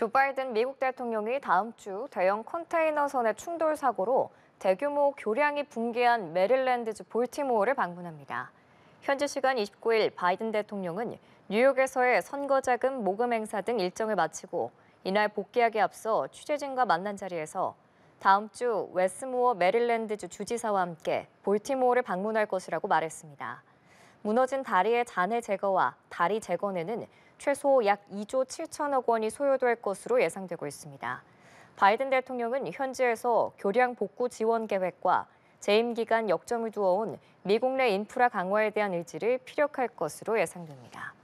조 바이든 미국 대통령이 다음 주 대형 컨테이너선의 충돌 사고로 대규모 교량이 붕괴한 메릴랜드주 볼티모어를 방문합니다. 현지 시간 29일 바이든 대통령은 뉴욕에서의 선거 자금 모금 행사 등 일정을 마치고 이날 복귀하기 앞서 취재진과 만난 자리에서 다음 주 웨스모어 메릴랜드주 주지사와 함께 볼티모어를 방문할 것이라고 말했습니다. 무너진 다리의 잔해 제거와 다리 재건에는 최소 약 2조 7천억 원이 소요될 것으로 예상되고 있습니다. 바이든 대통령은 현지에서 교량 복구 지원 계획과 재임 기간 역점을 두어온 미국 내 인프라 강화에 대한 의지를 피력할 것으로 예상됩니다.